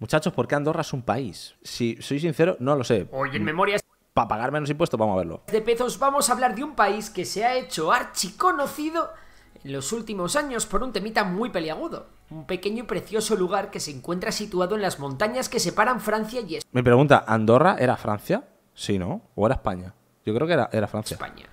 Muchachos, ¿por qué Andorra es un país? Si soy sincero, no lo sé. Oye, en memoria para pagar menos impuestos, vamos a verlo. De pesos vamos a hablar de un país que se ha hecho archiconocido en los últimos años por un temita muy peliagudo. Un pequeño y precioso lugar que se encuentra situado en las montañas que separan Francia y España. Me pregunta, ¿Andorra era Francia? Sí, ¿no? ¿O era España? Yo creo que era, era Francia. España.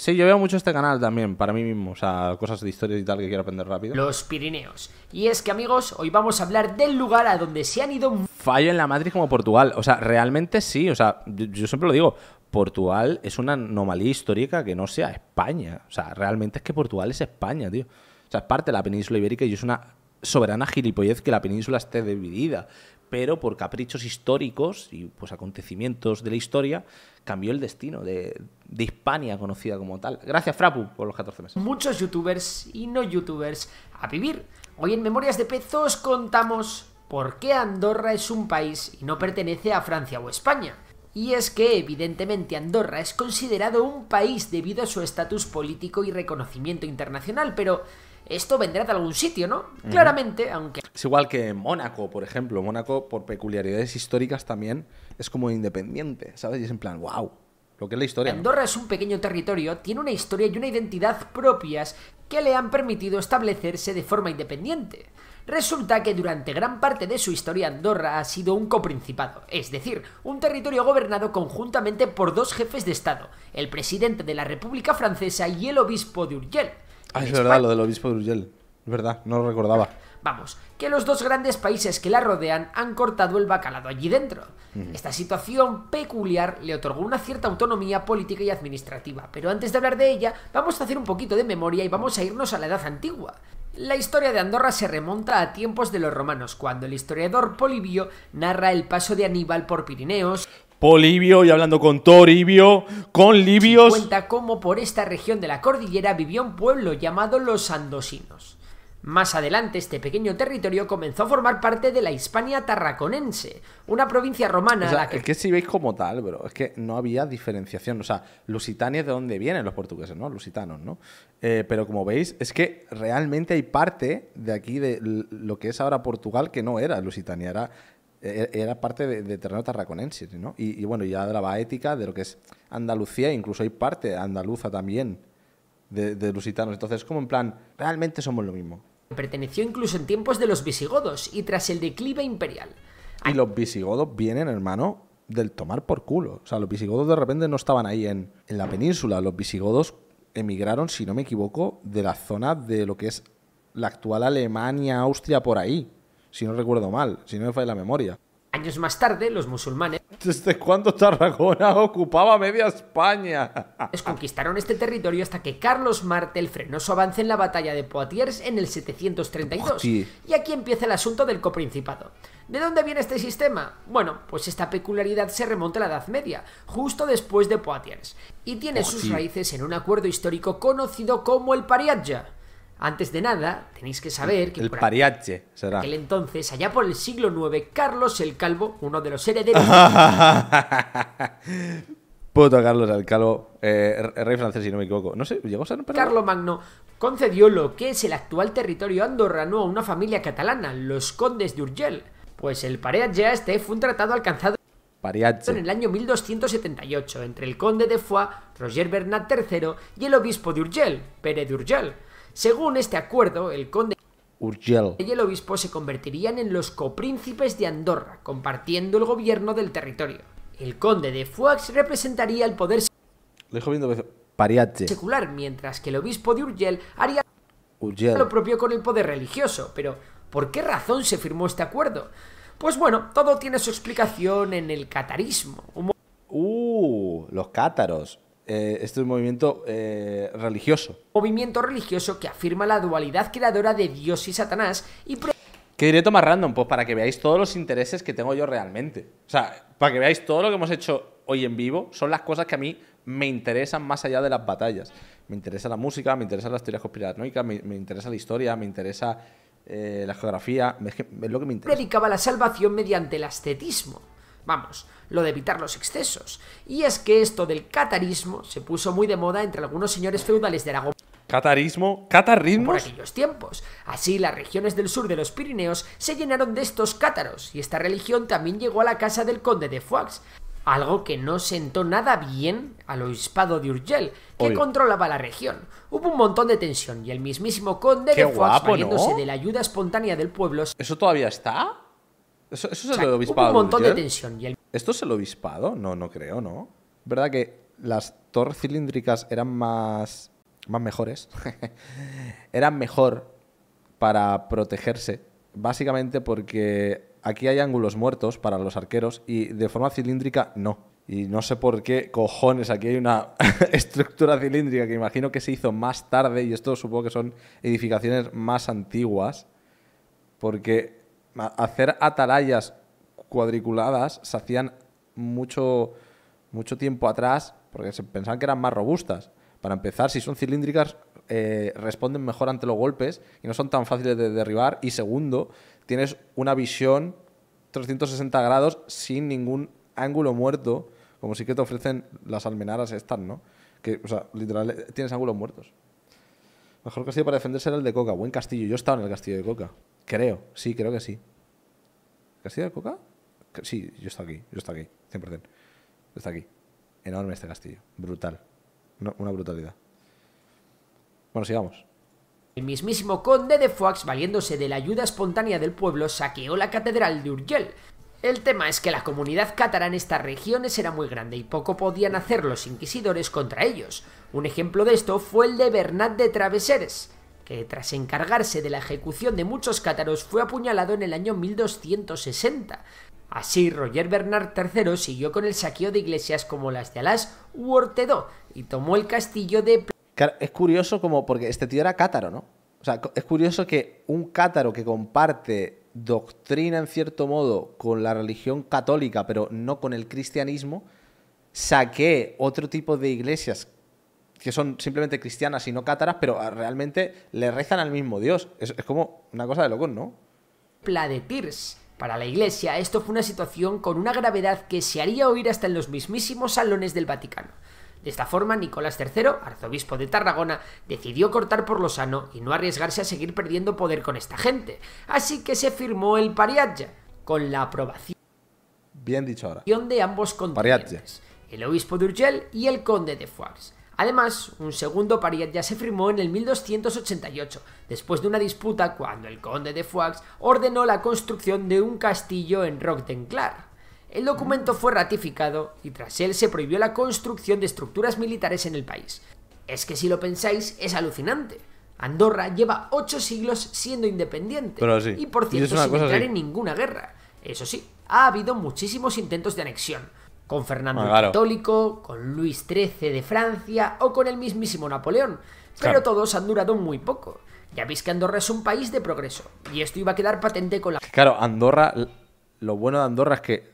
Sí, yo veo mucho este canal también, para mí mismo, o sea, cosas de historia y tal que quiero aprender rápido. Los Pirineos. Y es que, amigos, hoy vamos a hablar del lugar a donde se han ido... Fallo en la matriz como Portugal, o sea, realmente sí, o sea, yo, siempre lo digo, Portugal es una anomalía histórica que no sea España, o sea, realmente es que Portugal es España, tío. O sea, es parte de la península ibérica y es una soberana gilipollez que la península esté dividida pero por caprichos históricos y pues acontecimientos de la historia cambió el destino de, de Hispania conocida como tal. Gracias Frapu por los 14 meses. Muchos youtubers y no youtubers a vivir. Hoy en Memorias de os contamos por qué Andorra es un país y no pertenece a Francia o España. Y es que evidentemente Andorra es considerado un país debido a su estatus político y reconocimiento internacional, pero esto vendrá de algún sitio, ¿no? Claramente, aunque... Es igual que Mónaco, por ejemplo. Mónaco, por peculiaridades históricas también, es como independiente, ¿sabes? Y es en plan, wow, lo que es la historia. Andorra es un pequeño territorio, tiene una historia y una identidad propias que le han permitido establecerse de forma independiente. Resulta que durante gran parte de su historia Andorra ha sido un coprincipado, es decir, un territorio gobernado conjuntamente por dos jefes de Estado, el presidente de la República Francesa y el obispo de Urgel es verdad, lo del obispo de Es verdad, no lo recordaba. Vamos, que los dos grandes países que la rodean han cortado el bacalado allí dentro. Esta situación peculiar le otorgó una cierta autonomía política y administrativa, pero antes de hablar de ella, vamos a hacer un poquito de memoria y vamos a irnos a la Edad Antigua. La historia de Andorra se remonta a tiempos de los romanos, cuando el historiador Polibio narra el paso de Aníbal por Pirineos. Polibio y hablando con Toribio, con Libios. cuenta cómo por esta región de la cordillera vivió un pueblo llamado los Andosinos. Más adelante, este pequeño territorio comenzó a formar parte de la Hispania tarraconense, una provincia romana. la que... Es que si veis como tal, bro, es que no había diferenciación. O sea, Lusitania es de donde vienen los portugueses, ¿no? Lusitanos, ¿no? Eh, pero como veis, es que realmente hay parte de aquí, de lo que es ahora Portugal, que no era Lusitania, era e-, era parte de, terreno tarraconense, ¿no? Y, bueno, ya de la ética de lo que es Andalucía, incluso hay parte andaluza también de, lusitanos. Entonces, como en plan, realmente somos lo mismo. Perteneció incluso en tiempos de los visigodos y tras el declive imperial. Y los visigodos vienen, hermano, del tomar por culo. O sea, los visigodos de repente no estaban ahí en, en la península. Los visigodos emigraron, si no me equivoco, de la zona de lo que es la actual Alemania, Austria, por ahí si no recuerdo mal, si no me falla la memoria. Años más tarde, los musulmanes. ¿Desde cuándo Tarragona ocupaba media España? conquistaron este territorio hasta que Carlos Martel frenó su avance en la batalla de Poitiers en el 732. Y aquí empieza el asunto del coprincipado. ¿De dónde viene este sistema? Bueno, pues esta peculiaridad se remonta a la Edad Media, justo después de Poitiers, y tiene sus raíces en un acuerdo histórico conocido como el Pariadja. Antes de nada, tenéis que saber que el por será. aquel entonces, allá por el siglo IX, Carlos el Calvo, uno de los herederos... Puto Carlos el Calvo, eh, er, rey francés, si no me equivoco. No sé, llegó a ser Carlos Magno concedió lo que es el actual territorio andorrano a una familia catalana, los condes de Urgel. Pues el pariaje este fue un tratado alcanzado en el año 1278 entre el conde de Foix, Roger Bernat III y el obispo de Urgel, Pere de Urgel. Según este acuerdo, el conde Urgel y el obispo se convertirían en los copríncipes de Andorra, compartiendo el gobierno del territorio. El conde de Fuax representaría el poder secular, mientras que el obispo de Urgel haría Urgel. lo propio con el poder religioso. Pero, ¿por qué razón se firmó este acuerdo? Pues bueno, todo tiene su explicación en el catarismo. Uh, los cátaros. Eh, este es un movimiento eh, religioso. Movimiento religioso que afirma la dualidad creadora de Dios y Satanás y... ¿Qué directo más random? Pues para que veáis todos los intereses que tengo yo realmente. O sea, para que veáis todo lo que hemos hecho hoy en vivo, son las cosas que a mí me interesan más allá de las batallas. Me interesa la música, me interesa las teorías conspiranoicas, me, interesa la historia, me interesa eh, la geografía, es, lo que me interesa. Predicaba la salvación mediante el ascetismo. Vamos, lo de evitar los excesos. Y es que esto del catarismo se puso muy de moda entre algunos señores feudales de Aragón. ¿Catarismo? ¿Catarismo? Por aquellos tiempos. Así, las regiones del sur de los Pirineos se llenaron de estos cátaros, y esta religión también llegó a la casa del conde de Foix, algo que no sentó nada bien al obispado de Urgel, que controlaba la región. Hubo un montón de tensión y el mismísimo conde de Foix, guapo, de la ayuda espontánea del pueblo... ¿Eso todavía está? Eso, es el obispado. ¿Esto es el obispado? No, no creo, ¿no? ¿Verdad que las torres cilíndricas eran más. más mejores? eran mejor para protegerse. Básicamente porque aquí hay ángulos muertos para los arqueros y de forma cilíndrica no. Y no sé por qué cojones, aquí hay una estructura cilíndrica que imagino que se hizo más tarde y esto supongo que son edificaciones más antiguas, porque hacer atalayas cuadriculadas se hacían mucho, mucho tiempo atrás porque se pensaban que eran más robustas. Para empezar, si son cilíndricas, eh, responden mejor ante los golpes y no son tan fáciles de derribar. Y segundo, tienes una visión 360 grados sin ningún ángulo muerto, como sí que te ofrecen las almenaras estas, ¿no? Que, o sea, literal, eh, tienes ángulos muertos. Mejor castillo para defenderse era el de Coca. Buen castillo. Yo estaba en el castillo de Coca. Creo. Sí, creo que sí. ¿Castillo de Coca? Sí, yo estoy aquí. Yo estoy aquí. 100%. Yo estoy aquí. Enorme este castillo. Brutal. Una, brutalidad. Bueno, sigamos. El mismísimo conde de Fox, valiéndose de la ayuda espontánea del pueblo, saqueó la catedral de Urgel, el tema es que la comunidad cátara en estas regiones era muy grande y poco podían hacer los inquisidores contra ellos. Un ejemplo de esto fue el de Bernat de Traveseres, que tras encargarse de la ejecución de muchos cátaros fue apuñalado en el año 1260. Así, Roger Bernard III siguió con el saqueo de iglesias como las de Alas u y tomó el castillo de... Es curioso como porque este tío era cátaro, ¿no? O sea, es curioso que un cátaro que comparte doctrina en cierto modo con la religión católica, pero no con el cristianismo, saqué otro tipo de iglesias que son simplemente cristianas y no cátaras, pero realmente le rezan al mismo Dios. Es, como una cosa de locos, ¿no? Pla de Para la Iglesia, esto fue una situación con una gravedad que se haría oír hasta en los mismísimos salones del Vaticano. De esta forma, Nicolás III, arzobispo de Tarragona, decidió cortar por lo sano y no arriesgarse a seguir perdiendo poder con esta gente, así que se firmó el pariatja, con la aprobación Bien de ambos contendientes, el obispo de Urgel y el conde de Foix. Además, un segundo ya se firmó en el 1288, después de una disputa cuando el conde de Foix ordenó la construcción de un castillo en Roquedenclar. El documento fue ratificado y tras él se prohibió la construcción de estructuras militares en el país. Es que si lo pensáis, es alucinante. Andorra lleva ocho siglos siendo independiente y por cierto no sin entrar en ninguna guerra. Eso sí, ha habido muchísimos intentos de anexión, con Fernando el ah, Católico, con Luis XIII de Francia o con el mismísimo Napoleón, pero todos han durado muy poco. Ya veis que Andorra es un país de progreso y esto iba a quedar patente con la... Claro, Andorra, lo bueno de Andorra es que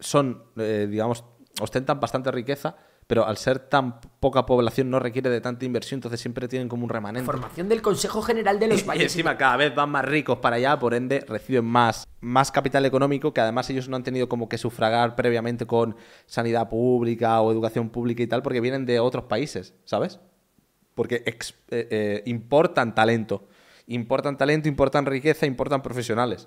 son, eh, digamos, ostentan bastante riqueza, pero al ser tan poca población no requiere de tanta inversión, entonces siempre tienen como un remanente. Formación del Consejo General de los Países. Y encima cada vez van más ricos para allá, por ende reciben más, más capital económico, que además ellos no han tenido como que sufragar previamente con sanidad pública o educación pública y tal, porque vienen de otros países, ¿sabes? Porque eh, eh, importan talento, importan talento, importan riqueza, importan profesionales.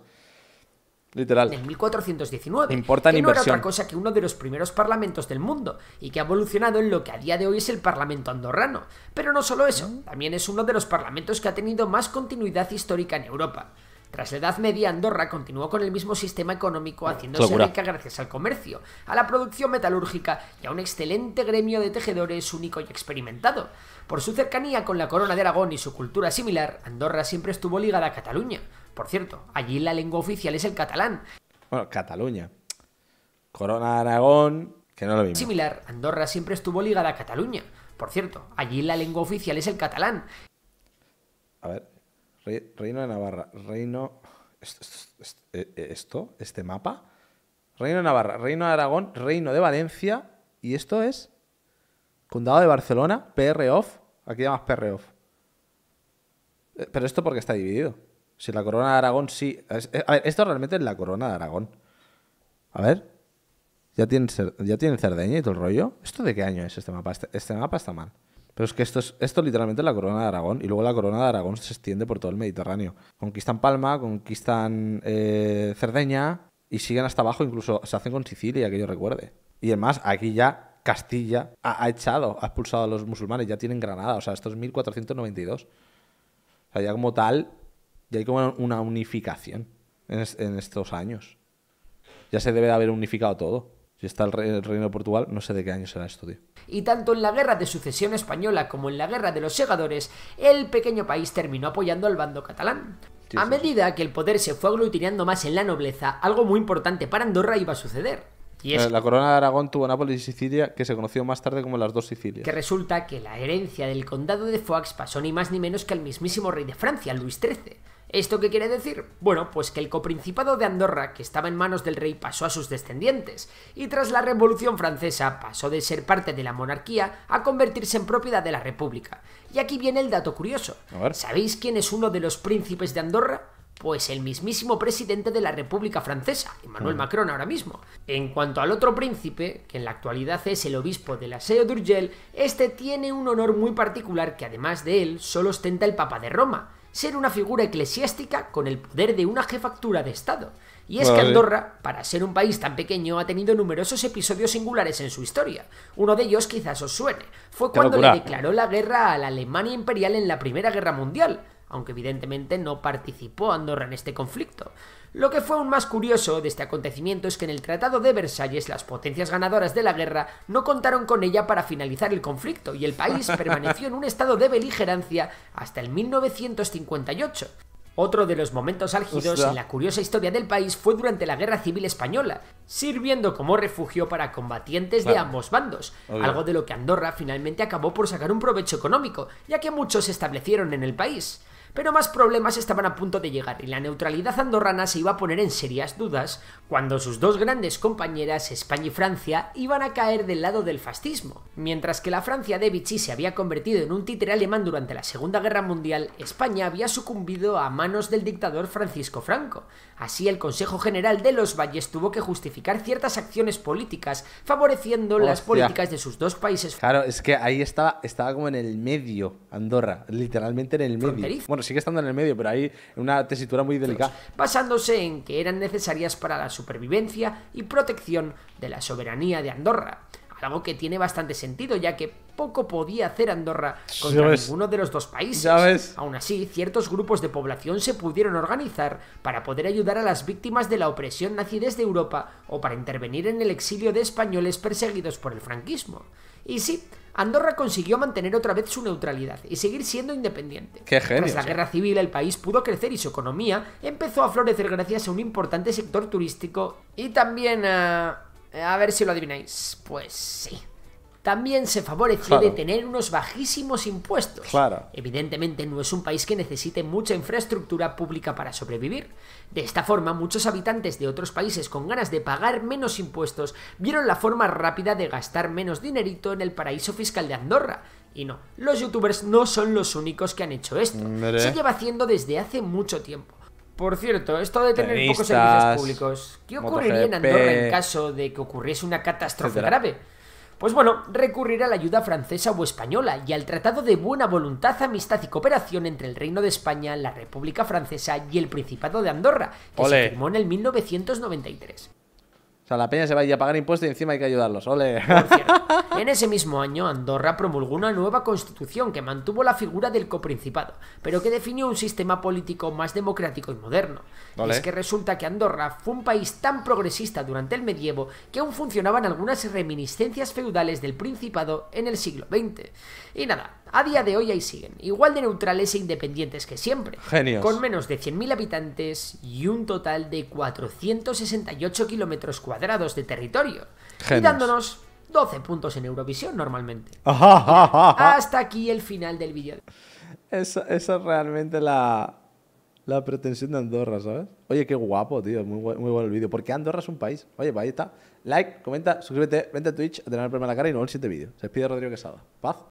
Literal. En 1419. Importa que no era otra cosa que uno de los primeros parlamentos del mundo y que ha evolucionado en lo que a día de hoy es el Parlamento andorrano. Pero no solo eso, mm. también es uno de los parlamentos que ha tenido más continuidad histórica en Europa. Tras la Edad Media, Andorra continuó con el mismo sistema económico, haciéndose rica gracias al comercio, a la producción metalúrgica y a un excelente gremio de tejedores único y experimentado. Por su cercanía con la corona de Aragón y su cultura similar, Andorra siempre estuvo ligada a Cataluña, por cierto, allí la lengua oficial es el catalán. Bueno, Cataluña. Corona de Aragón, que no lo Similar, Andorra siempre estuvo ligada a Cataluña. Por cierto, allí la lengua oficial es el catalán. A ver, Reino de Navarra, Reino... Eh, eh, esto, ¿Este mapa? Reino de Navarra, Reino de Aragón, Reino de Valencia y esto es Condado de Barcelona, PR e Aquí llamas PR e eh, Pero esto porque está dividido. Si la corona de Aragón sí. a ver, esto realmente es la corona de Aragón. A ver. Ya tienen, ya Cerdeña y todo el rollo. ¿Esto de qué año es este mapa? Este, este mapa está mal. Pero es que esto es esto literalmente la corona de Aragón. Y luego la corona de Aragón se extiende por todo el Mediterráneo. Conquistan Palma, conquistan eh, Cerdeña y siguen hasta abajo. Incluso se hacen con Sicilia, que yo recuerde. Y además, aquí ya Castilla ha, ha echado, ha expulsado a los musulmanes. Ya tienen Granada. O sea, esto es 1492. O sea, ya como tal, y hay como una unificación en, estos años. Ya se debe de haber unificado todo. Si está el, Reino de Portugal, no sé de qué año será esto, tío. Y tanto en la Guerra de Sucesión Española como en la Guerra de los Segadores, el pequeño país terminó apoyando al bando catalán. a medida que el poder se fue aglutinando más en la nobleza, algo muy importante para Andorra iba a suceder. Eh, la corona de Aragón tuvo Nápoles y Sicilia, que se conoció más tarde como las dos Sicilias. Que resulta que la herencia del condado de Foix pasó ni más ni menos que al mismísimo rey de Francia, Luis XIII. ¿Esto qué quiere decir? Bueno, pues que el coprincipado de Andorra, que estaba en manos del rey, pasó a sus descendientes, y tras la Revolución Francesa pasó de ser parte de la monarquía a convertirse en propiedad de la República. Y aquí viene el dato curioso. ¿Sabéis quién es uno de los príncipes de Andorra? Pues el mismísimo presidente de la República Francesa, Emmanuel mm. Macron ahora mismo. En cuanto al otro príncipe, que en la actualidad es el obispo de la Seo d'Urgel, este tiene un honor muy particular que además de él solo ostenta el Papa de Roma ser una figura eclesiástica con el poder de una jefatura de Estado. Y es que Andorra, para ser un país tan pequeño, ha tenido numerosos episodios singulares en su historia. Uno de ellos quizás os suene. Fue cuando le declaró la guerra a la Alemania imperial en la Primera Guerra Mundial aunque evidentemente no participó Andorra en este conflicto. Lo que fue aún más curioso de este acontecimiento es que en el Tratado de Versalles las potencias ganadoras de la guerra no contaron con ella para finalizar el conflicto y el país permaneció en un estado de beligerancia hasta el 1958. Otro de los momentos álgidos en la curiosa historia del país fue durante la Guerra Civil Española, sirviendo como refugio para combatientes de ambos bandos, algo de lo que Andorra finalmente acabó por sacar un provecho económico, ya que muchos se establecieron en el país pero más problemas estaban a punto de llegar y la neutralidad andorrana se iba a poner en serias dudas cuando sus dos grandes compañeras, España y Francia, iban a caer del lado del fascismo. Mientras que la Francia de Vichy se había convertido en un títere alemán durante la Segunda Guerra Mundial, España había sucumbido a manos del dictador Francisco Franco. Así, el Consejo General de los Valles tuvo que justificar ciertas acciones políticas, favoreciendo las políticas de sus dos países. Claro, es que ahí estaba, como en el medio Andorra, literalmente en el medio. Pues sigue estando en el medio, pero hay una tesitura muy delicada. Basándose en que eran necesarias para la supervivencia y protección de la soberanía de Andorra algo que tiene bastante sentido, ya que poco podía hacer Andorra contra ninguno de los dos países. Aún así, ciertos grupos de población se pudieron organizar para poder ayudar a las víctimas de la opresión nazi desde Europa o para intervenir en el exilio de españoles perseguidos por el franquismo. Y sí, Andorra consiguió mantener otra vez su neutralidad y seguir siendo independiente. Qué Tras la guerra civil, el país pudo crecer y su economía empezó a florecer gracias a un importante sector turístico y también a. A ver si lo adivináis. Pues sí, también se favorece de tener unos bajísimos impuestos. Claro. Evidentemente no es un país que necesite mucha infraestructura pública para sobrevivir. De esta forma, muchos habitantes de otros países con ganas de pagar menos impuestos vieron la forma rápida de gastar menos dinerito en el paraíso fiscal de Andorra, y no, los youtubers no son los únicos que han hecho esto. Se lleva haciendo desde hace mucho tiempo. Por cierto, esto de tener pocos servicios públicos, ¿qué ocurriría en Andorra en caso de que ocurriese una catástrofe grave? Pues bueno, recurrir a la ayuda francesa o española y al Tratado de Buena Voluntad, Amistad y Cooperación entre el Reino de España, la República Francesa y el Principado de Andorra, que se firmó en el 1993. O sea, la peña se va a ir a pagar impuestos y encima hay que ayudarlos. ¡Ole! en ese mismo año, Andorra promulgó una nueva constitución que mantuvo la figura del coprincipado, pero que definió un sistema político más democrático y moderno. Y es que resulta que Andorra fue un país tan progresista durante el medievo que aún funcionaban algunas reminiscencias feudales del principado en el siglo XX. Y nada, a día de hoy ahí siguen, igual de neutrales e independientes que siempre. Genios. Con menos de 100.000 habitantes y un total de 468 kilómetros cuadrados de territorio. Genios. 12 puntos en Eurovisión normalmente. Hasta aquí el final del vídeo. Eso es realmente la, pretensión de Andorra, ¿sabes? Oye, qué guapo, tío. Muy, muy bueno el vídeo. Porque Andorra es un país. Oye, ahí está. Like, comenta, suscríbete, vente a Twitch a tener el problema en la cara y no el siguiente vídeo. Se despide Rodrigo Quesada. Paz.